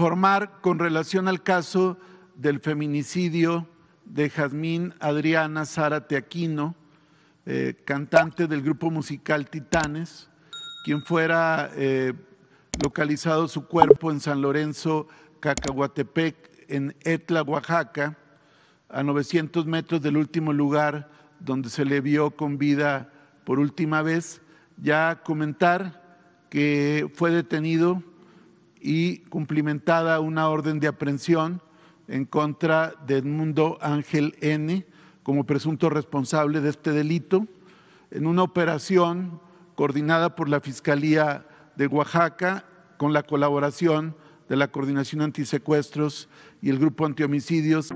Informar con relación al caso del feminicidio de Jazmín Adriana Zárate Aquino, eh, cantante del grupo musical Titanes, quien fuera eh, localizado su cuerpo en San Lorenzo, Cacahuatepec, en Etla, Oaxaca, a 900 metros del último lugar donde se le vio con vida por última vez. Ya comentar que fue detenido y cumplimentada una orden de aprehensión en contra de Edmundo Ángel N como presunto responsable de este delito en una operación coordinada por la Fiscalía de Oaxaca con la colaboración de la Coordinación Antisecuestros y el Grupo Antihomicidios.